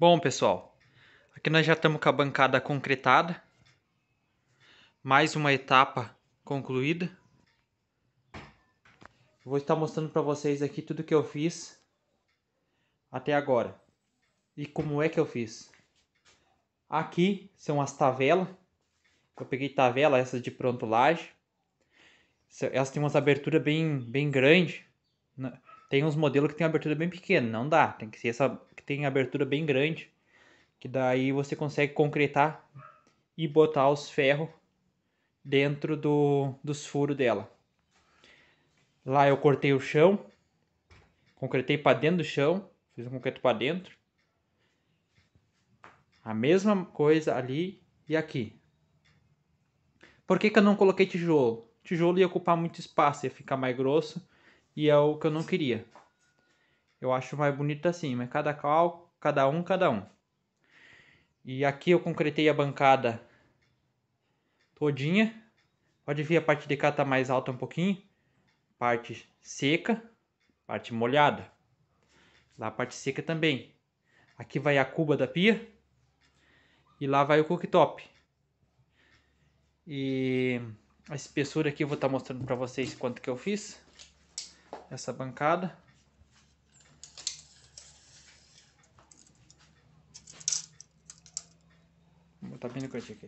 Bom, pessoal, aqui nós já estamos com a bancada concretada. Mais uma etapa concluída. Vou estar mostrando para vocês aqui tudo que eu fiz até agora. E como é que eu fiz. Aqui são as tavelas. Eu peguei tavela, essas de laje, Elas têm umas aberturas bem, bem grandes. Né? Tem uns modelos que tem abertura bem pequena, não dá. Tem que ser essa que tem abertura bem grande, que daí você consegue concretar e botar os ferros dentro do, dos furos dela. Lá eu cortei o chão, concretei para dentro do chão, fiz um concreto para dentro. A mesma coisa ali e aqui. Por que, que eu não coloquei tijolo? Tijolo ia ocupar muito espaço, ia ficar mais grosso e é o que eu não queria. Eu acho mais bonito assim, mas cada qual, cada um, cada um. E aqui eu concretei a bancada todinha. Pode ver a parte de cá tá mais alta um pouquinho. Parte seca, parte molhada. Lá a parte seca também. Aqui vai a cuba da pia. E lá vai o cooktop. E a espessura aqui eu vou estar tá mostrando para vocês quanto que eu fiz essa bancada. Vou botar bem no cantinho aqui.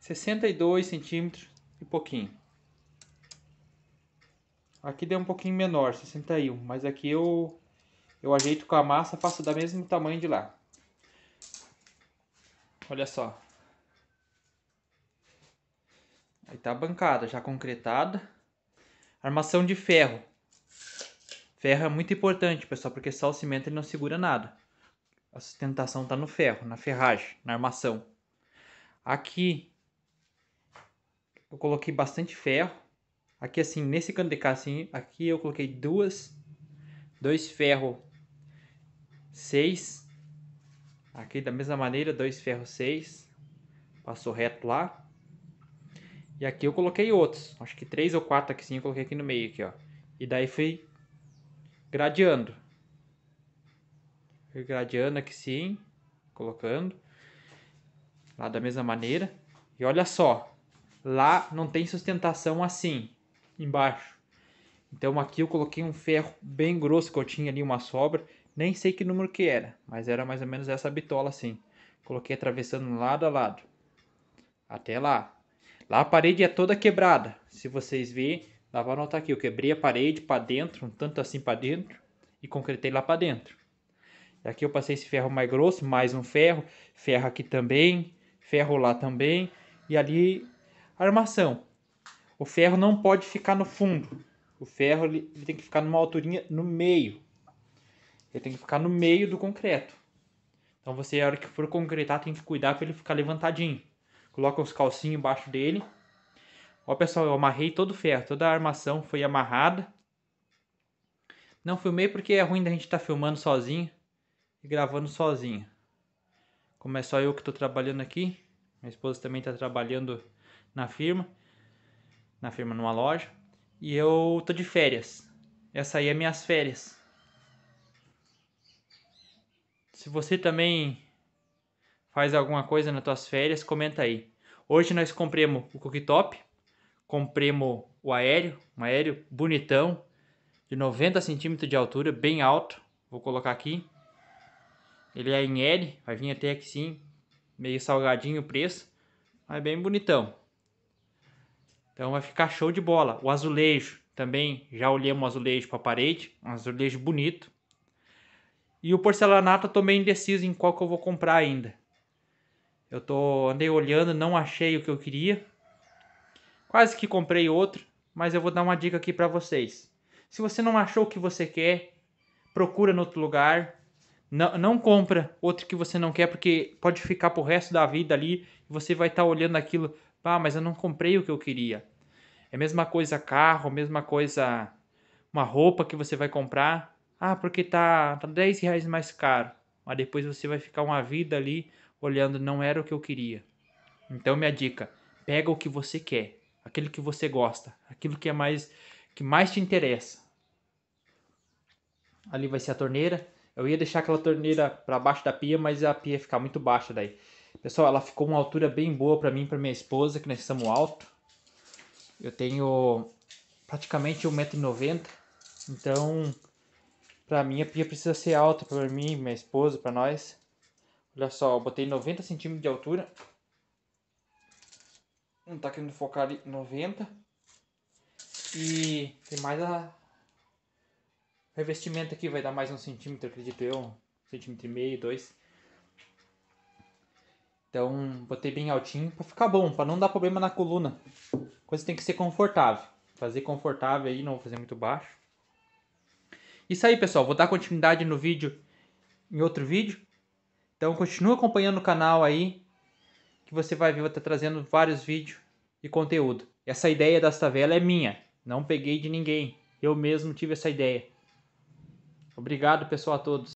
62 centímetros e pouquinho. Aqui deu um pouquinho menor, 61, mas aqui eu, eu ajeito com a massa, faço da mesmo tamanho de lá. Olha só. Aí tá a bancada já concretada. Armação de ferro. Ferro é muito importante, pessoal, porque só o cimento ele não segura nada. A sustentação está no ferro, na ferragem, na armação. Aqui eu coloquei bastante ferro. Aqui assim, nesse canto de cá assim, aqui eu coloquei duas, dois ferro seis, Aqui da mesma maneira, dois ferro seis, Passou reto lá. E aqui eu coloquei outros. Acho que três ou quatro aqui sim, eu coloquei aqui no meio aqui, ó. E daí fui gradeando. Fui gradeando aqui sim, colocando. Lá da mesma maneira. E olha só, lá não tem sustentação assim, embaixo. Então aqui eu coloquei um ferro bem grosso que eu tinha ali, uma sobra. Nem sei que número que era, mas era mais ou menos essa bitola assim. Coloquei atravessando lado a lado. Até lá. Lá a parede é toda quebrada. Se vocês verem, dá para notar aqui. Eu quebrei a parede para dentro, um tanto assim para dentro. E concretei lá para dentro. E aqui eu passei esse ferro mais grosso, mais um ferro. Ferro aqui também, ferro lá também. E ali, armação. O ferro não pode ficar no fundo. O ferro ele, ele tem que ficar numa alturinha no meio. Ele tem que ficar no meio do concreto. Então você, na hora que for concretar, tem que cuidar para ele ficar levantadinho coloca os calcinhos embaixo dele. Ó, pessoal, eu amarrei todo o ferro, toda a armação foi amarrada. Não filmei porque é ruim da gente estar tá filmando sozinho e gravando sozinho. Como é só eu que estou trabalhando aqui, minha esposa também está trabalhando na firma, na firma numa loja, e eu tô de férias. Essa aí é minhas férias. Se você também faz alguma coisa nas tuas férias, comenta aí. Hoje nós compremos o cooktop, compremos o aéreo, um aéreo bonitão, de 90 centímetros de altura, bem alto. Vou colocar aqui. Ele é em L, vai vir até aqui sim, meio salgadinho o preço, mas bem bonitão. Então vai ficar show de bola. O azulejo também, já olhamos o azulejo para a parede, um azulejo bonito. E o porcelanato eu tô meio indeciso em qual que eu vou comprar ainda. Eu tô andei olhando, não achei o que eu queria. Quase que comprei outro, mas eu vou dar uma dica aqui para vocês. Se você não achou o que você quer, procura no outro lugar. Não, não compra outro que você não quer, porque pode ficar pro resto da vida ali. E você vai estar tá olhando aquilo. Ah, mas eu não comprei o que eu queria. É a mesma coisa carro, mesma coisa uma roupa que você vai comprar. Ah, porque tá, tá 10 reais mais caro. Mas depois você vai ficar uma vida ali olhando, não era o que eu queria. Então minha dica, pega o que você quer, aquilo que você gosta, aquilo que é mais que mais te interessa. Ali vai ser a torneira. Eu ia deixar aquela torneira para baixo da pia, mas a pia ia ficar muito baixa daí. Pessoal, ela ficou uma altura bem boa para mim, para minha esposa, que nós estamos alto. Eu tenho praticamente 1,90m, então para mim a pia precisa ser alta para mim, minha esposa, para nós. Olha só, eu botei 90 centímetros de altura. Não tá querendo focar ali. 90. E tem mais a... Revestimento aqui vai dar mais um centímetro, acredito eu. centímetro e meio, dois. Então, botei bem altinho pra ficar bom, pra não dar problema na coluna. Coisa tem que ser confortável. Fazer confortável aí, não vou fazer muito baixo. Isso aí, pessoal. Vou dar continuidade no vídeo, em outro vídeo. Então continua acompanhando o canal aí, que você vai ver, eu vou estar trazendo vários vídeos e conteúdo. Essa ideia das tavelas é minha, não peguei de ninguém. Eu mesmo tive essa ideia. Obrigado pessoal a todos.